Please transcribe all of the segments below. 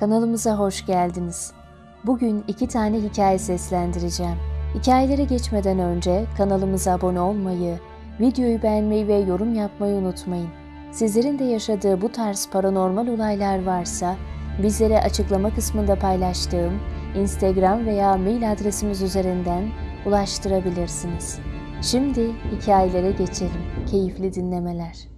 Kanalımıza hoş geldiniz. Bugün iki tane hikaye seslendireceğim. Hikayelere geçmeden önce kanalımıza abone olmayı, videoyu beğenmeyi ve yorum yapmayı unutmayın. Sizlerin de yaşadığı bu tarz paranormal olaylar varsa bizlere açıklama kısmında paylaştığım Instagram veya mail adresimiz üzerinden ulaştırabilirsiniz. Şimdi hikayelere geçelim. Keyifli dinlemeler.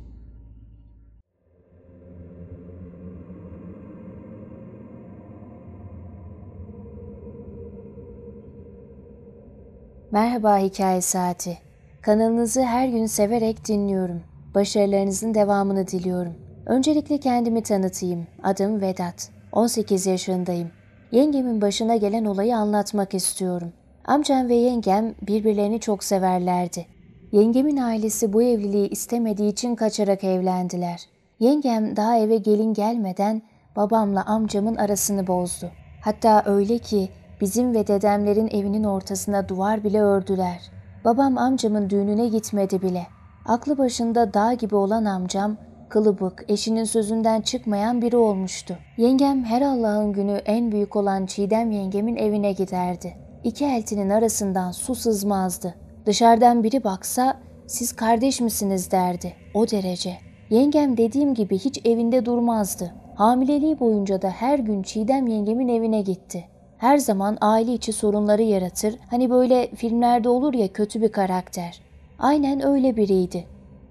Merhaba Hikaye Saati. Kanalınızı her gün severek dinliyorum. Başarılarınızın devamını diliyorum. Öncelikle kendimi tanıtayım. Adım Vedat. 18 yaşındayım. Yengemin başına gelen olayı anlatmak istiyorum. Amcam ve yengem birbirlerini çok severlerdi. Yengemin ailesi bu evliliği istemediği için kaçarak evlendiler. Yengem daha eve gelin gelmeden babamla amcamın arasını bozdu. Hatta öyle ki Bizim ve dedemlerin evinin ortasına duvar bile ördüler. Babam amcamın düğününe gitmedi bile. Aklı başında dağ gibi olan amcam kılıbık, eşinin sözünden çıkmayan biri olmuştu. Yengem her Allah'ın günü en büyük olan Çiğdem yengemin evine giderdi. İki eltinin arasından su sızmazdı. Dışarıdan biri baksa siz kardeş misiniz derdi. O derece. Yengem dediğim gibi hiç evinde durmazdı. Hamileliği boyunca da her gün Çiğdem yengemin evine gitti her zaman aile içi sorunları yaratır. Hani böyle filmlerde olur ya kötü bir karakter. Aynen öyle biriydi.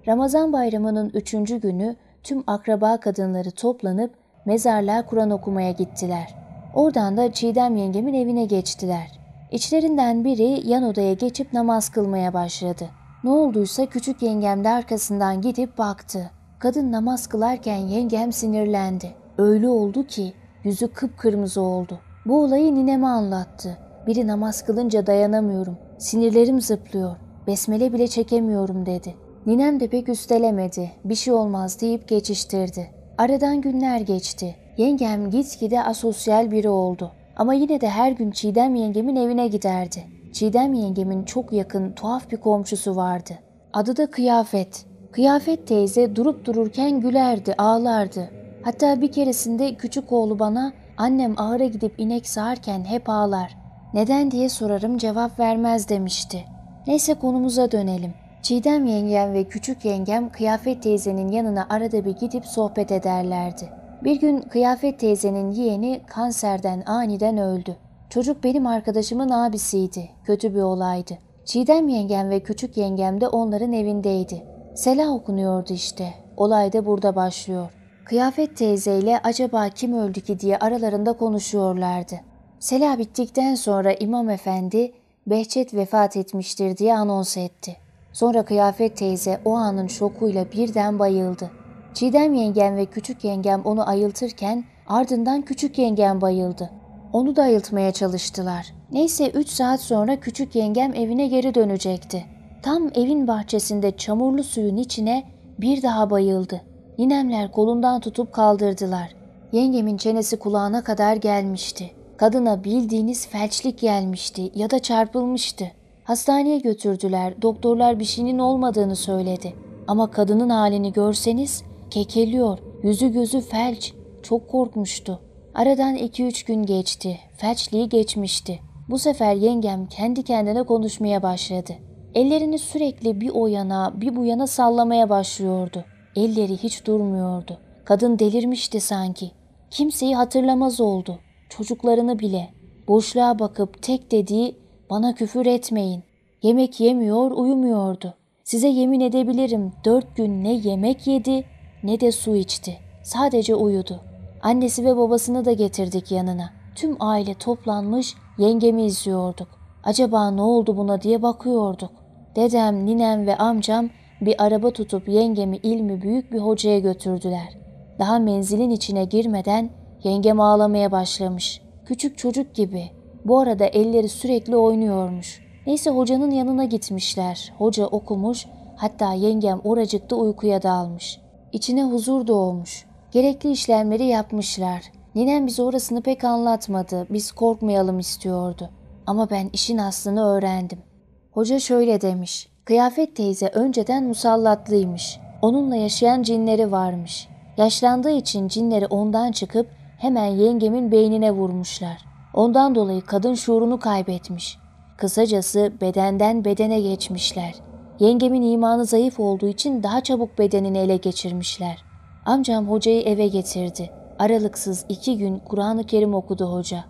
Ramazan bayramının üçüncü günü tüm akraba kadınları toplanıp mezarlığa Kur'an okumaya gittiler. Oradan da Çiğdem yengemin evine geçtiler. İçlerinden biri yan odaya geçip namaz kılmaya başladı. Ne olduysa küçük yengem de arkasından gidip baktı. Kadın namaz kılarken yengem sinirlendi. Öyle oldu ki yüzü kıpkırmızı oldu. Bu olayı nineme anlattı. Biri namaz kılınca dayanamıyorum. Sinirlerim zıplıyor. Besmele bile çekemiyorum dedi. Ninem de pek üstelemedi. Bir şey olmaz deyip geçiştirdi. Aradan günler geçti. Yengem gitgide asosyal biri oldu. Ama yine de her gün Çiğdem yengemin evine giderdi. Çiğdem yengemin çok yakın tuhaf bir komşusu vardı. Adı da Kıyafet. Kıyafet teyze durup dururken gülerdi, ağlardı. Hatta bir keresinde küçük oğlu bana Annem ahıra gidip inek sağarken hep ağlar. Neden diye sorarım cevap vermez demişti. Neyse konumuza dönelim. Çiğdem yengem ve küçük yengem Kıyafet teyzenin yanına arada bir gidip sohbet ederlerdi. Bir gün Kıyafet teyzenin yeğeni kanserden aniden öldü. Çocuk benim arkadaşımın abisiydi. Kötü bir olaydı. Çiğdem yengem ve küçük yengem de onların evindeydi. Selah okunuyordu işte. Olay da burada başlıyor. Kıyafet teyzeyle acaba kim öldü ki diye aralarında konuşuyorlardı. Sela bittikten sonra İmam Efendi Behçet vefat etmiştir diye anons etti. Sonra kıyafet teyze o anın şokuyla birden bayıldı. Çiğdem yengem ve küçük yengem onu ayıltırken ardından küçük yengem bayıldı. Onu da ayıltmaya çalıştılar. Neyse 3 saat sonra küçük yengem evine geri dönecekti. Tam evin bahçesinde çamurlu suyun içine bir daha bayıldı. Ninemler kolumdan tutup kaldırdılar. Yengemin çenesi kulağına kadar gelmişti. Kadına bildiğiniz felçlik gelmişti ya da çarpılmıştı. Hastaneye götürdüler. Doktorlar bir şeyinin olmadığını söyledi. Ama kadının halini görseniz kekeliyor. Yüzü gözü felç. Çok korkmuştu. Aradan 2-3 gün geçti. Felçliği geçmişti. Bu sefer yengem kendi kendine konuşmaya başladı. Ellerini sürekli bir o yana bir bu yana sallamaya başlıyordu. Elleri hiç durmuyordu. Kadın delirmişti sanki. Kimseyi hatırlamaz oldu. Çocuklarını bile. Boşluğa bakıp tek dediği bana küfür etmeyin. Yemek yemiyor uyumuyordu. Size yemin edebilirim dört gün ne yemek yedi ne de su içti. Sadece uyudu. Annesi ve babasını da getirdik yanına. Tüm aile toplanmış yengemi izliyorduk. Acaba ne oldu buna diye bakıyorduk. Dedem, ninem ve amcam bir araba tutup yengemi ilmi büyük bir hocaya götürdüler. Daha menzilin içine girmeden yengem ağlamaya başlamış. Küçük çocuk gibi. Bu arada elleri sürekli oynuyormuş. Neyse hocanın yanına gitmişler. Hoca okumuş, hatta yengem oracıkta uykuya dalmış. İçine huzur doğmuş. Gerekli işlemleri yapmışlar. Ninem bize orasını pek anlatmadı. Biz korkmayalım istiyordu. Ama ben işin aslını öğrendim. Hoca şöyle demiş. Kıyafet teyze önceden musallatlıymış. Onunla yaşayan cinleri varmış. Yaşlandığı için cinleri ondan çıkıp hemen yengemin beynine vurmuşlar. Ondan dolayı kadın şuurunu kaybetmiş. Kısacası bedenden bedene geçmişler. Yengemin imanı zayıf olduğu için daha çabuk bedenini ele geçirmişler. Amcam hocayı eve getirdi. Aralıksız iki gün Kur'an-ı Kerim okudu hoca.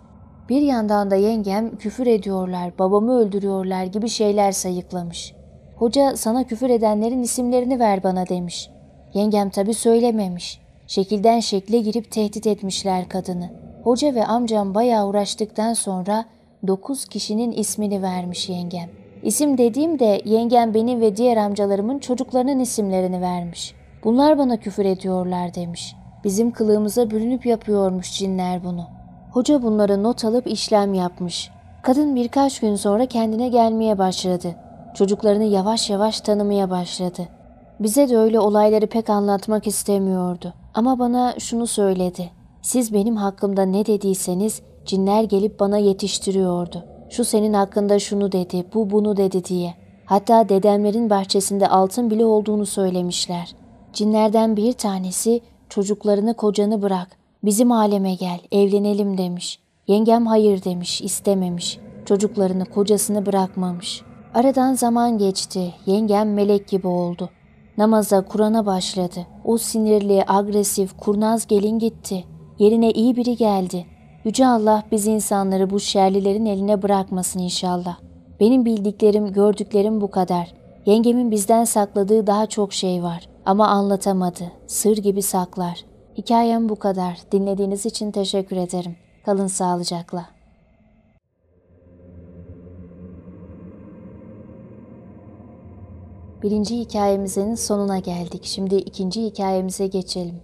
Bir yandan da yengem küfür ediyorlar, babamı öldürüyorlar gibi şeyler sayıklamış. Hoca sana küfür edenlerin isimlerini ver bana demiş. Yengem tabi söylememiş. Şekilden şekle girip tehdit etmişler kadını. Hoca ve amcam bayağı uğraştıktan sonra dokuz kişinin ismini vermiş yengem. İsim dediğimde yengem benim ve diğer amcalarımın çocuklarının isimlerini vermiş. Bunlar bana küfür ediyorlar demiş. Bizim kılığımıza bürünüp yapıyormuş cinler bunu. Hoca bunlara not alıp işlem yapmış. Kadın birkaç gün sonra kendine gelmeye başladı. Çocuklarını yavaş yavaş tanımaya başladı. Bize de öyle olayları pek anlatmak istemiyordu. Ama bana şunu söyledi. Siz benim hakkımda ne dediyseniz cinler gelip bana yetiştiriyordu. Şu senin hakkında şunu dedi, bu bunu dedi diye. Hatta dedemlerin bahçesinde altın bile olduğunu söylemişler. Cinlerden bir tanesi çocuklarını kocanı bırak, bizim aleme gel, evlenelim demiş. Yengem hayır demiş, istememiş. Çocuklarını kocasını bırakmamış. Aradan zaman geçti. Yengem melek gibi oldu. Namaza, Kur'an'a başladı. O sinirli, agresif, kurnaz gelin gitti. Yerine iyi biri geldi. Yüce Allah biz insanları bu şerlilerin eline bırakmasın inşallah. Benim bildiklerim, gördüklerim bu kadar. Yengemin bizden sakladığı daha çok şey var ama anlatamadı. Sır gibi saklar. Hikayem bu kadar. Dinlediğiniz için teşekkür ederim. Kalın sağlıcakla. Birinci hikayemizin sonuna geldik. Şimdi ikinci hikayemize geçelim.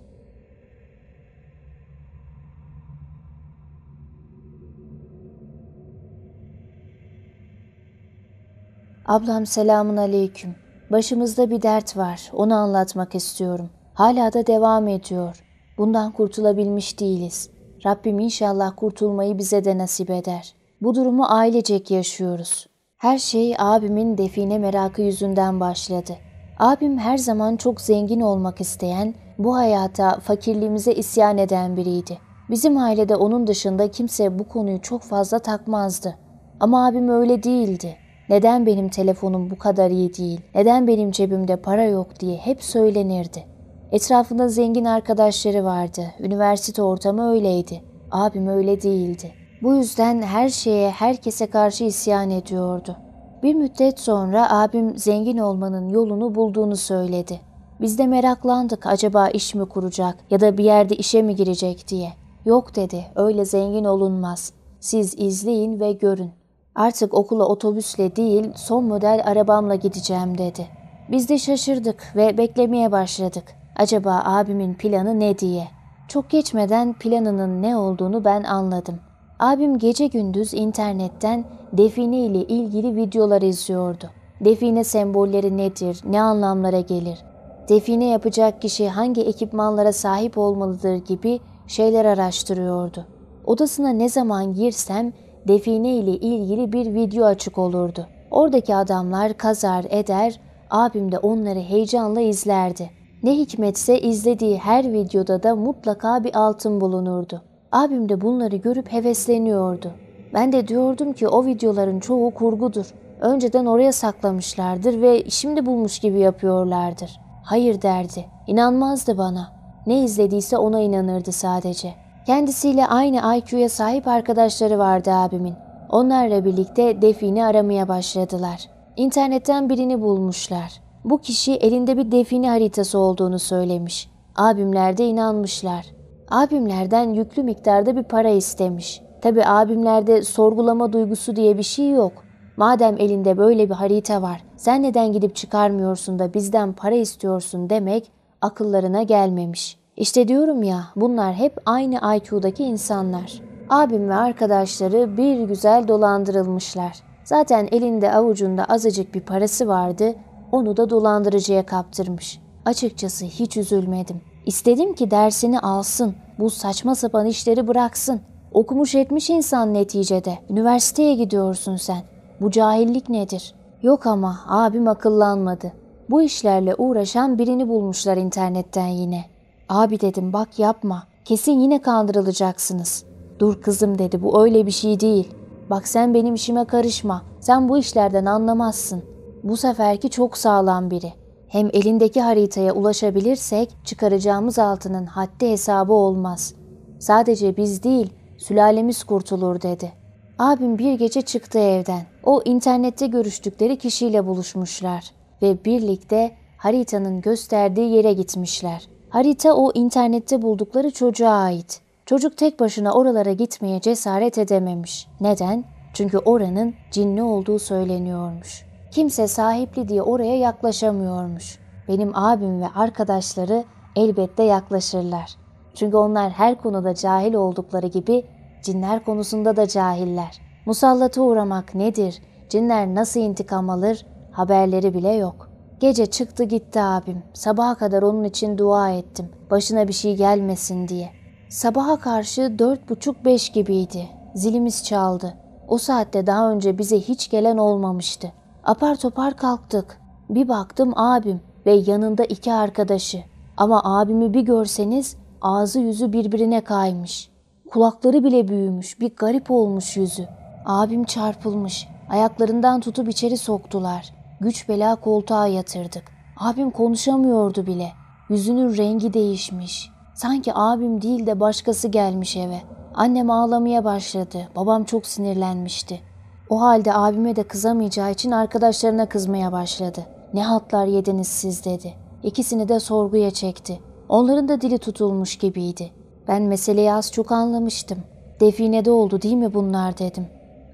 Ablam selamun aleyküm. Başımızda bir dert var. Onu anlatmak istiyorum. Hala da devam ediyor. Bundan kurtulabilmiş değiliz. Rabbim inşallah kurtulmayı bize de nasip eder. Bu durumu ailecek yaşıyoruz. Her şey abimin define merakı yüzünden başladı. Abim her zaman çok zengin olmak isteyen, bu hayata fakirliğimize isyan eden biriydi. Bizim ailede onun dışında kimse bu konuyu çok fazla takmazdı. Ama abim öyle değildi. Neden benim telefonum bu kadar iyi değil, neden benim cebimde para yok diye hep söylenirdi. Etrafında zengin arkadaşları vardı, üniversite ortamı öyleydi. Abim öyle değildi. Bu yüzden her şeye, herkese karşı isyan ediyordu. Bir müddet sonra abim zengin olmanın yolunu bulduğunu söyledi. Biz de meraklandık acaba iş mi kuracak ya da bir yerde işe mi girecek diye. Yok dedi öyle zengin olunmaz. Siz izleyin ve görün. Artık okula otobüsle değil son model arabamla gideceğim dedi. Biz de şaşırdık ve beklemeye başladık. Acaba abimin planı ne diye. Çok geçmeden planının ne olduğunu ben anladım. Abim gece gündüz internetten define ile ilgili videolar izliyordu. Define sembolleri nedir, ne anlamlara gelir, define yapacak kişi hangi ekipmanlara sahip olmalıdır gibi şeyler araştırıyordu. Odasına ne zaman girsem define ile ilgili bir video açık olurdu. Oradaki adamlar kazar eder, abim de onları heyecanla izlerdi. Ne hikmetse izlediği her videoda da mutlaka bir altın bulunurdu. Abim de bunları görüp hevesleniyordu. Ben de diyordum ki o videoların çoğu kurgudur. Önceden oraya saklamışlardır ve şimdi bulmuş gibi yapıyorlardır. Hayır derdi. İnanmazdı bana. Ne izlediyse ona inanırdı sadece. Kendisiyle aynı IQ'ya sahip arkadaşları vardı abimin. Onlarla birlikte defini aramaya başladılar. İnternetten birini bulmuşlar. Bu kişi elinde bir defini haritası olduğunu söylemiş. Abimler de inanmışlar. Abimlerden yüklü miktarda bir para istemiş. Tabi abimlerde sorgulama duygusu diye bir şey yok. Madem elinde böyle bir harita var, sen neden gidip çıkarmıyorsun da bizden para istiyorsun demek akıllarına gelmemiş. İşte diyorum ya, bunlar hep aynı IQ'daki insanlar. Abim ve arkadaşları bir güzel dolandırılmışlar. Zaten elinde avucunda azıcık bir parası vardı, onu da dolandırıcıya kaptırmış. Açıkçası hiç üzülmedim. İstedim ki dersini alsın, bu saçma sapan işleri bıraksın. Okumuş etmiş insan neticede. Üniversiteye gidiyorsun sen. Bu cahillik nedir? Yok ama abim akıllanmadı. Bu işlerle uğraşan birini bulmuşlar internetten yine. Abi dedim bak yapma. Kesin yine kandırılacaksınız. Dur kızım dedi bu öyle bir şey değil. Bak sen benim işime karışma. Sen bu işlerden anlamazsın. Bu seferki çok sağlam biri. Hem elindeki haritaya ulaşabilirsek çıkaracağımız altının haddi hesabı olmaz. Sadece biz değil, sülalemiz kurtulur dedi. Abim bir gece çıktı evden. O internette görüştükleri kişiyle buluşmuşlar ve birlikte haritanın gösterdiği yere gitmişler. Harita o internette buldukları çocuğa ait. Çocuk tek başına oralara gitmeye cesaret edememiş. Neden? Çünkü oranın cinli olduğu söyleniyormuş kimse sahipli diye oraya yaklaşamıyormuş. Benim abim ve arkadaşları elbette yaklaşırlar. Çünkü onlar her konuda cahil oldukları gibi cinler konusunda da cahiller. Musallata uğramak nedir? Cinler nasıl intikam alır? Haberleri bile yok. Gece çıktı gitti abim. Sabaha kadar onun için dua ettim. Başına bir şey gelmesin diye. Sabaha karşı dört buçuk beş gibiydi. Zilimiz çaldı. O saatte daha önce bize hiç gelen olmamıştı. Apar topar kalktık. Bir baktım abim ve yanında iki arkadaşı. Ama abimi bir görseniz ağzı yüzü birbirine kaymış. Kulakları bile büyümüş, bir garip olmuş yüzü. Abim çarpılmış, ayaklarından tutup içeri soktular. Güç bela koltuğa yatırdık. Abim konuşamıyordu bile. Yüzünün rengi değişmiş. Sanki abim değil de başkası gelmiş eve. Annem ağlamaya başladı. Babam çok sinirlenmişti. O halde abime de kızamayacağı için arkadaşlarına kızmaya başladı. Ne hatlar yediniz siz dedi. İkisini de sorguya çekti. Onların da dili tutulmuş gibiydi. Ben meseleyi az çok anlamıştım. Definede oldu değil mi bunlar dedim.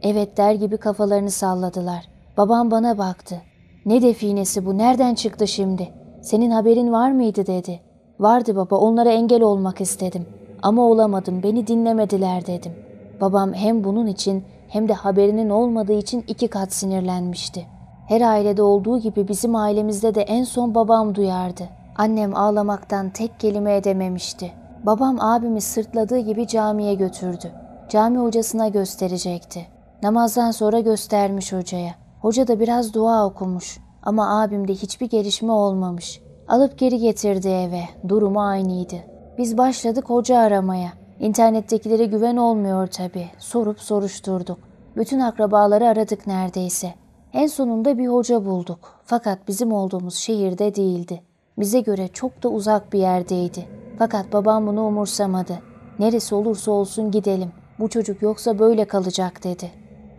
Evet der gibi kafalarını salladılar. Babam bana baktı. Ne definesi bu nereden çıktı şimdi? Senin haberin var mıydı dedi. Vardı baba onlara engel olmak istedim. Ama olamadım beni dinlemediler dedim. Babam hem bunun için hem de haberinin olmadığı için iki kat sinirlenmişti. Her ailede olduğu gibi bizim ailemizde de en son babam duyardı. Annem ağlamaktan tek kelime edememişti. Babam abimi sırtladığı gibi camiye götürdü. Cami hocasına gösterecekti. Namazdan sonra göstermiş hocaya. Hoca da biraz dua okumuş ama abimde hiçbir gelişme olmamış. Alıp geri getirdi eve. Durumu aynıydı. Biz başladık hoca aramaya. İnternettekilere güven olmuyor tabii. Sorup soruşturduk. Bütün akrabaları aradık neredeyse. En sonunda bir hoca bulduk. Fakat bizim olduğumuz şehirde değildi. Bize göre çok da uzak bir yerdeydi. Fakat babam bunu umursamadı. Neresi olursa olsun gidelim. Bu çocuk yoksa böyle kalacak dedi.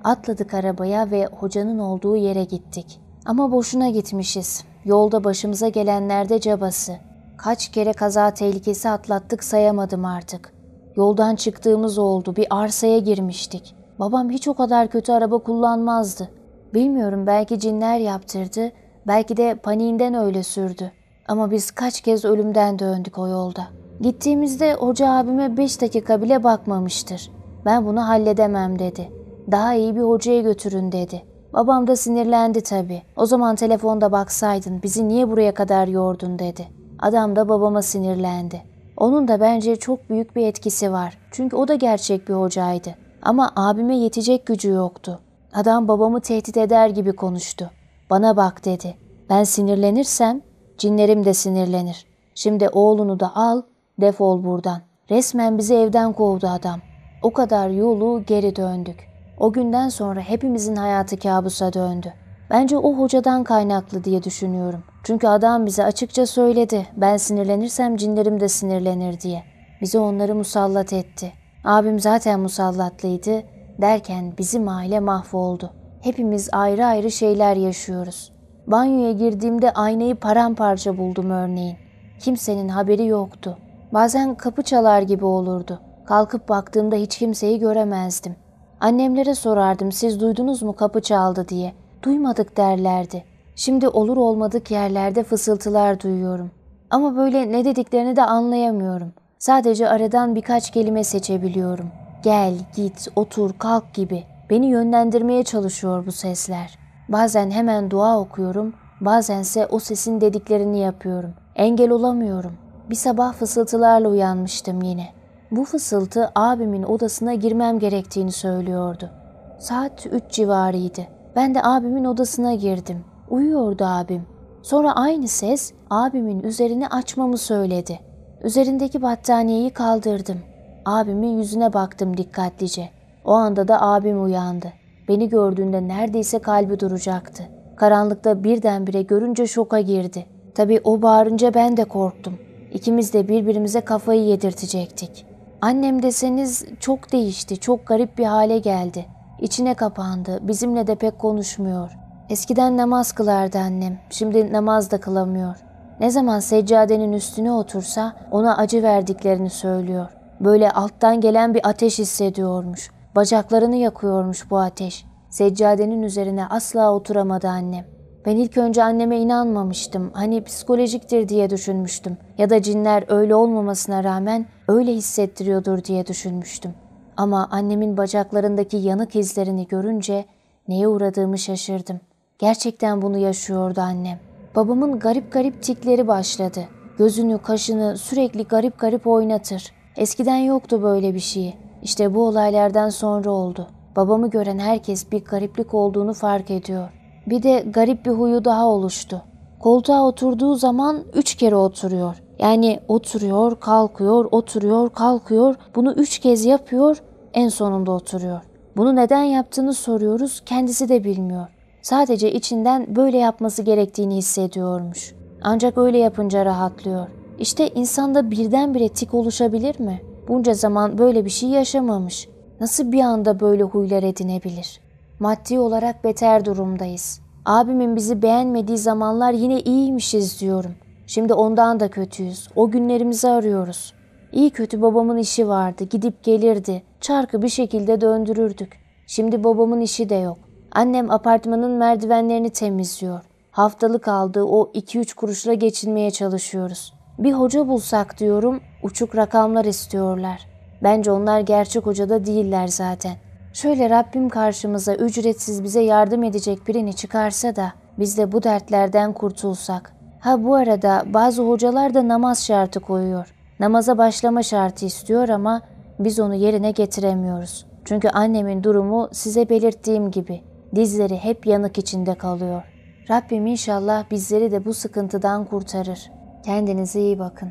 Atladık arabaya ve hocanın olduğu yere gittik. Ama boşuna gitmişiz. Yolda başımıza gelenlerde cabası. Kaç kere kaza tehlikesi atlattık sayamadım artık. Yoldan çıktığımız oldu. Bir arsaya girmiştik. Babam hiç o kadar kötü araba kullanmazdı. Bilmiyorum belki cinler yaptırdı, belki de paniğinden öyle sürdü. Ama biz kaç kez ölümden döndük o yolda. Gittiğimizde hoca abime 5 dakika bile bakmamıştır. Ben bunu halledemem dedi. Daha iyi bir hocaya götürün dedi. Babam da sinirlendi tabii. O zaman telefonda baksaydın bizi niye buraya kadar yordun dedi. Adam da babama sinirlendi. Onun da bence çok büyük bir etkisi var. Çünkü o da gerçek bir hocaydı. Ama abime yetecek gücü yoktu. Adam babamı tehdit eder gibi konuştu. Bana bak dedi. Ben sinirlenirsem cinlerim de sinirlenir. Şimdi oğlunu da al, defol buradan. Resmen bizi evden kovdu adam. O kadar yolu geri döndük. O günden sonra hepimizin hayatı kabusa döndü. Bence o hocadan kaynaklı diye düşünüyorum. Çünkü adam bize açıkça söyledi. Ben sinirlenirsem cinlerim de sinirlenir diye. Bizi onları musallat etti. Abim zaten musallatlıydı derken bizim aile mahvoldu. Hepimiz ayrı ayrı şeyler yaşıyoruz. Banyoya girdiğimde aynayı paramparça buldum örneğin. Kimsenin haberi yoktu. Bazen kapı çalar gibi olurdu. Kalkıp baktığımda hiç kimseyi göremezdim. Annemlere sorardım siz duydunuz mu kapı çaldı diye. Duymadık derlerdi. Şimdi olur olmadık yerlerde fısıltılar duyuyorum. Ama böyle ne dediklerini de anlayamıyorum. Sadece aradan birkaç kelime seçebiliyorum. Gel, git, otur, kalk gibi. Beni yönlendirmeye çalışıyor bu sesler. Bazen hemen dua okuyorum, bazense o sesin dediklerini yapıyorum. Engel olamıyorum. Bir sabah fısıltılarla uyanmıştım yine. Bu fısıltı abimin odasına girmem gerektiğini söylüyordu. Saat 3 civarıydı. Ben de abimin odasına girdim. Uyuyordu abim. Sonra aynı ses abimin üzerini açmamı söyledi. Üzerindeki battaniyeyi kaldırdım. Abimin yüzüne baktım dikkatlice. O anda da abim uyandı. Beni gördüğünde neredeyse kalbi duracaktı. Karanlıkta birdenbire görünce şoka girdi. Tabii o bağırınca ben de korktum. İkimiz de birbirimize kafayı yedirtecektik. Annem deseniz çok değişti, çok garip bir hale geldi. İçine kapandı, bizimle de pek konuşmuyor. Eskiden namaz kılardı annem, şimdi namaz da kılamıyor. Ne zaman seccadenin üstüne otursa ona acı verdiklerini söylüyor. Böyle alttan gelen bir ateş hissediyormuş. Bacaklarını yakıyormuş bu ateş. Seccadenin üzerine asla oturamadı annem. Ben ilk önce anneme inanmamıştım. Hani psikolojiktir diye düşünmüştüm. Ya da cinler öyle olmamasına rağmen öyle hissettiriyordur diye düşünmüştüm. Ama annemin bacaklarındaki yanık izlerini görünce neye uğradığımı şaşırdım.'' Gerçekten bunu yaşıyordu annem. Babamın garip garip tikleri başladı. Gözünü, kaşını sürekli garip garip oynatır. Eskiden yoktu böyle bir şeyi. İşte bu olaylardan sonra oldu. Babamı gören herkes bir gariplik olduğunu fark ediyor. Bir de garip bir huyu daha oluştu. Koltuğa oturduğu zaman üç kere oturuyor. Yani oturuyor, kalkıyor, oturuyor, kalkıyor. Bunu üç kez yapıyor, en sonunda oturuyor. Bunu neden yaptığını soruyoruz, kendisi de bilmiyor. Sadece içinden böyle yapması gerektiğini hissediyormuş. Ancak öyle yapınca rahatlıyor. İşte insanda birdenbire tik oluşabilir mi? Bunca zaman böyle bir şey yaşamamış. Nasıl bir anda böyle huylar edinebilir? Maddi olarak beter durumdayız. Abimin bizi beğenmediği zamanlar yine iyiymişiz diyorum. Şimdi ondan da kötüyüz. O günlerimizi arıyoruz. İyi kötü babamın işi vardı. Gidip gelirdi. Çarkı bir şekilde döndürürdük. Şimdi babamın işi de yok. Annem apartmanın merdivenlerini temizliyor. Haftalık aldığı o 2-3 kuruşla geçinmeye çalışıyoruz. Bir hoca bulsak diyorum, uçuk rakamlar istiyorlar. Bence onlar gerçek hoca da değiller zaten. Şöyle Rabbim karşımıza ücretsiz bize yardım edecek birini çıkarsa da biz de bu dertlerden kurtulsak. Ha bu arada bazı hocalar da namaz şartı koyuyor. Namaza başlama şartı istiyor ama biz onu yerine getiremiyoruz. Çünkü annemin durumu size belirttiğim gibi Dizleri hep yanık içinde kalıyor. Rabbim inşallah bizleri de bu sıkıntıdan kurtarır. Kendinize iyi bakın.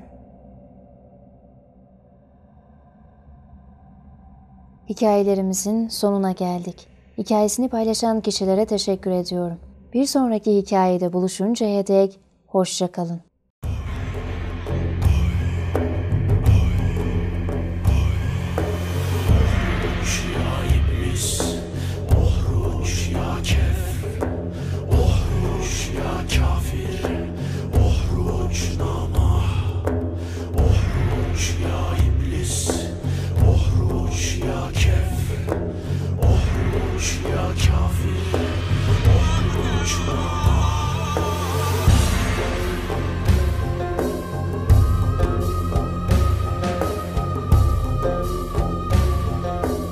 Hikayelerimizin sonuna geldik. Hikayesini paylaşan kişilere teşekkür ediyorum. Bir sonraki hikayede buluşuncaya dek hoşçakalın.